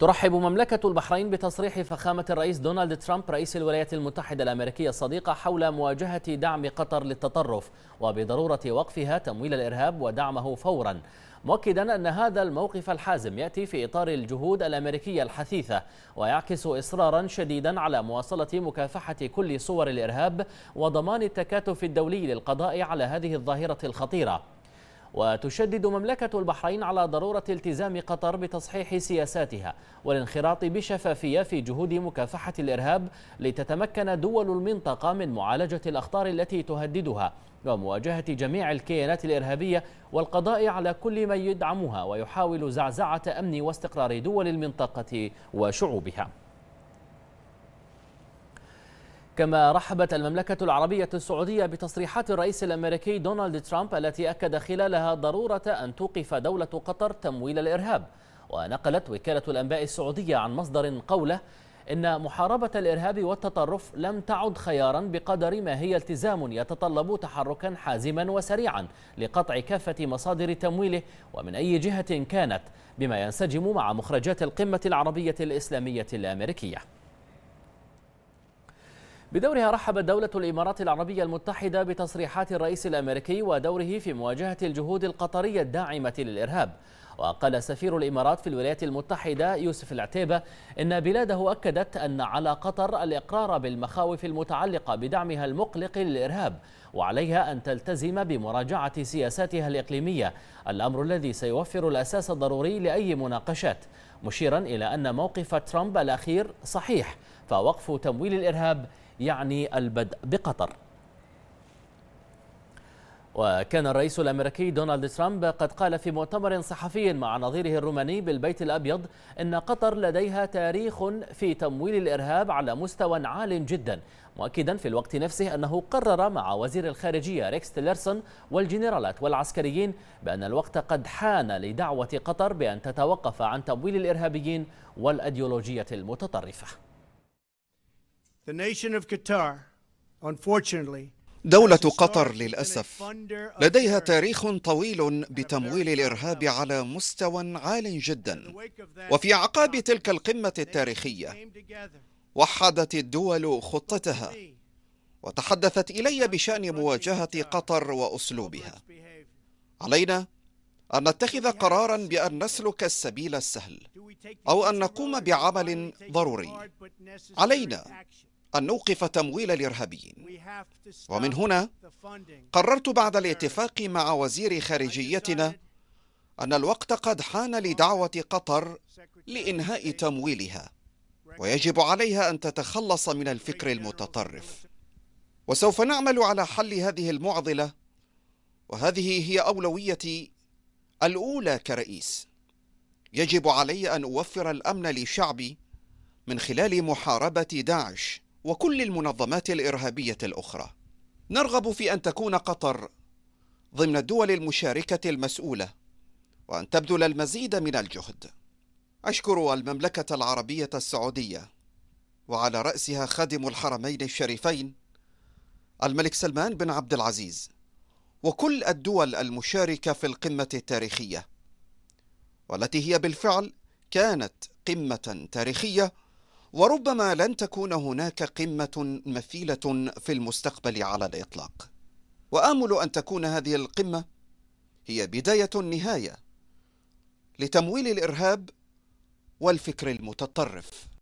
ترحب مملكة البحرين بتصريح فخامة الرئيس دونالد ترامب رئيس الولايات المتحدة الأمريكية الصديقة حول مواجهة دعم قطر للتطرف وبضرورة وقفها تمويل الإرهاب ودعمه فورا مؤكدا أن هذا الموقف الحازم يأتي في إطار الجهود الأمريكية الحثيثة ويعكس إصرارا شديدا على مواصلة مكافحة كل صور الإرهاب وضمان التكاتف الدولي للقضاء على هذه الظاهرة الخطيرة وتشدد مملكة البحرين على ضرورة التزام قطر بتصحيح سياساتها والانخراط بشفافية في جهود مكافحة الإرهاب لتتمكن دول المنطقة من معالجة الأخطار التي تهددها ومواجهة جميع الكيانات الإرهابية والقضاء على كل من يدعمها ويحاول زعزعة أمن واستقرار دول المنطقة وشعوبها كما رحبت المملكة العربية السعودية بتصريحات الرئيس الأمريكي دونالد ترامب التي أكد خلالها ضرورة أن توقف دولة قطر تمويل الإرهاب ونقلت وكالة الأنباء السعودية عن مصدر قوله إن محاربة الإرهاب والتطرف لم تعد خيارا بقدر ما هي التزام يتطلب تحركا حازما وسريعا لقطع كافة مصادر تمويله ومن أي جهة كانت بما ينسجم مع مخرجات القمة العربية الإسلامية الأمريكية بدورها رحبت دولة الإمارات العربية المتحدة بتصريحات الرئيس الأمريكي ودوره في مواجهة الجهود القطرية الداعمة للإرهاب وقال سفير الإمارات في الولايات المتحدة يوسف العتيبة إن بلاده أكدت أن على قطر الإقرار بالمخاوف المتعلقة بدعمها المقلق للإرهاب وعليها أن تلتزم بمراجعة سياساتها الإقليمية الأمر الذي سيوفر الأساس الضروري لأي مناقشات مشيرا إلى أن موقف ترامب الأخير صحيح فوقف تمويل الإرهاب يعني البدء بقطر وكان الرئيس الأمريكي دونالد ترامب قد قال في مؤتمر صحفي مع نظيره الروماني بالبيت الأبيض أن قطر لديها تاريخ في تمويل الإرهاب على مستوى عال جدا مؤكدا في الوقت نفسه أنه قرر مع وزير الخارجية ريكس تيلرسون والجنرالات والعسكريين بأن الوقت قد حان لدعوة قطر بأن تتوقف عن تمويل الإرهابيين والأديولوجية المتطرفة The nation of Qatar, unfortunately, دولة قطر للأسف لديها تاريخ طويل بتمويل الإرهاب على مستوى عال جدا وفي أعقاب تلك القمة التاريخية وحدت الدول خطتها وتحدثت إلي بشأن مواجهة قطر وأسلوبها علينا أن نتخذ قرارا بأن نسلك السبيل السهل أو أن نقوم بعمل ضروري علينا أن نوقف تمويل الإرهابيين ومن هنا قررت بعد الاتفاق مع وزير خارجيتنا أن الوقت قد حان لدعوة قطر لإنهاء تمويلها ويجب عليها أن تتخلص من الفكر المتطرف وسوف نعمل على حل هذه المعضلة وهذه هي أولويتي الأولى كرئيس يجب علي أن أوفر الأمن لشعبي من خلال محاربة داعش وكل المنظمات الإرهابية الأخرى نرغب في أن تكون قطر ضمن الدول المشاركة المسؤولة وأن تبذل المزيد من الجهد أشكر المملكة العربية السعودية وعلى رأسها خادم الحرمين الشريفين الملك سلمان بن عبد العزيز وكل الدول المشاركة في القمة التاريخية والتي هي بالفعل كانت قمة تاريخية وربما لن تكون هناك قمة مثيلة في المستقبل على الإطلاق وآمل أن تكون هذه القمة هي بداية النهاية لتمويل الإرهاب والفكر المتطرف